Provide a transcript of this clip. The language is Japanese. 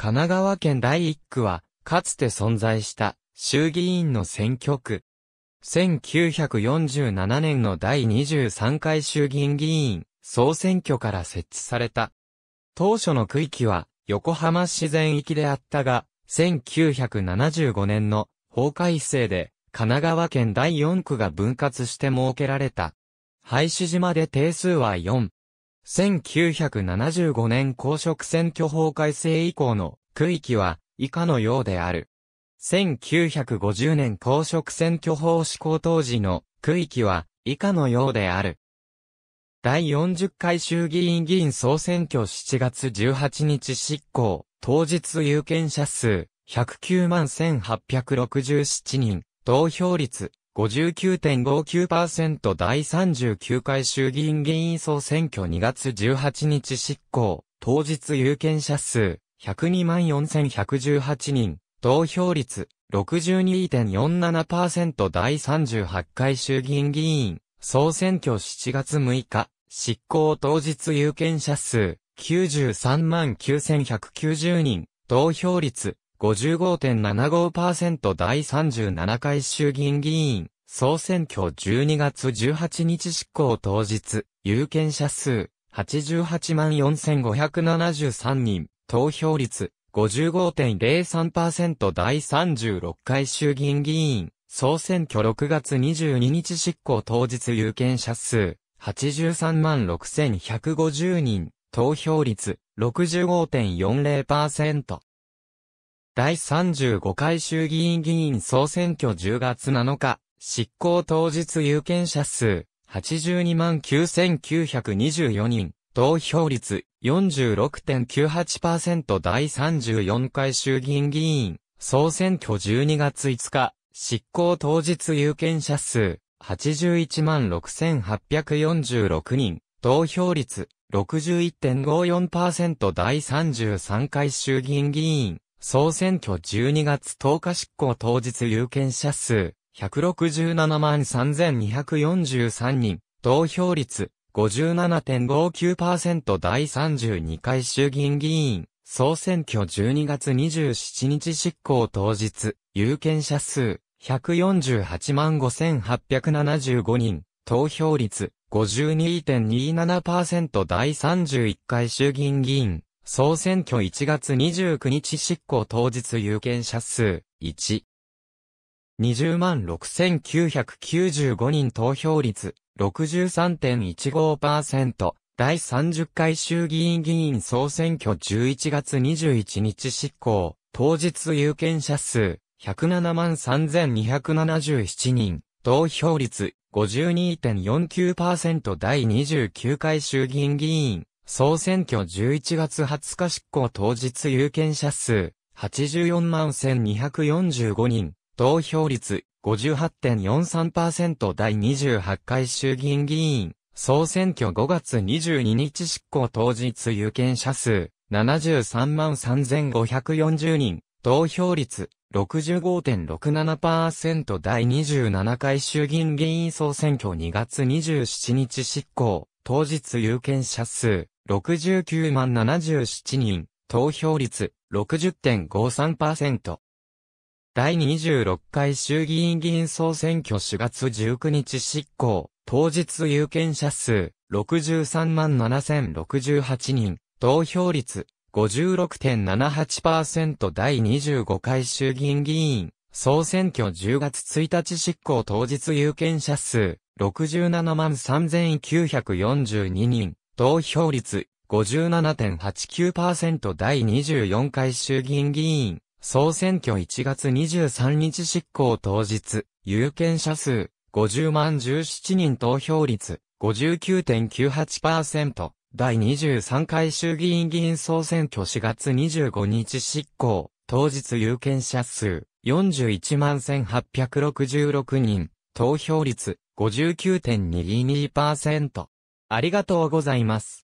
神奈川県第1区は、かつて存在した衆議院の選挙区。1947年の第23回衆議院議員総選挙から設置された。当初の区域は横浜市全域であったが、1975年の法改正で神奈川県第4区が分割して設けられた。廃止島で定数は4、1975年公職選挙法改正以降の区域は以下のようである。1950年公職選挙法施行当時の区域は以下のようである。第40回衆議院議員総選挙7月18日執行、当日有権者数109万1867人、投票率59.59%第39回衆議院議員総選挙2月18日執行、当日有権者数1024118人、投票率62.47%第38回衆議院議員総選挙7月6日、執行当日有権者数939190人、投票率55.75%第37回衆議院議員、総選挙12月18日執行当日、有権者数、88万4573人、投票率、55.03%第36回衆議院議員、総選挙6月22日執行当日有権者数、83万6150人、投票率、65.40%。第35回衆議院議員総選挙10月7日、執行当日有権者数、82万9924人、投票率46.98%第34回衆議院議員、総選挙12月5日、執行当日有権者数、81万6846人、投票率61.54%第33回衆議院議員、総選挙12月10日執行当日有権者数、167万3243人、投票率57.59%第32回衆議院議員、総選挙12月27日執行当日、有権者数148万5875人、投票率52.27%第31回衆議院議員、総選挙1月29日執行当日有権者数1。20万6995人投票率63.15%。第30回衆議院議員総選挙11月21日執行、当日有権者数107万3277人、投票率52.49%第29回衆議院議員総選挙11月20日執行当日有権者数84万1245人、投票率58.43%第28回衆議院議員、総選挙5月22日執行当日有権者数73万3540人、投票率65.67%第27回衆議院議員総選挙2月27日執行、当日有権者数69万77人、投票率60.53%。第26回衆議院議員総選挙4月19日執行、当日有権者数63万7068人、投票率56.78%第25回衆議院議員、総選挙10月1日執行当日有権者数67万3942人、投票率57.89%第24回衆議院議員、総選挙1月23日執行当日、有権者数50万17人投票率59.98%第23回衆議院議員総選挙4月25日執行、当日有権者数41万1866人、投票率59.22%ありがとうございます。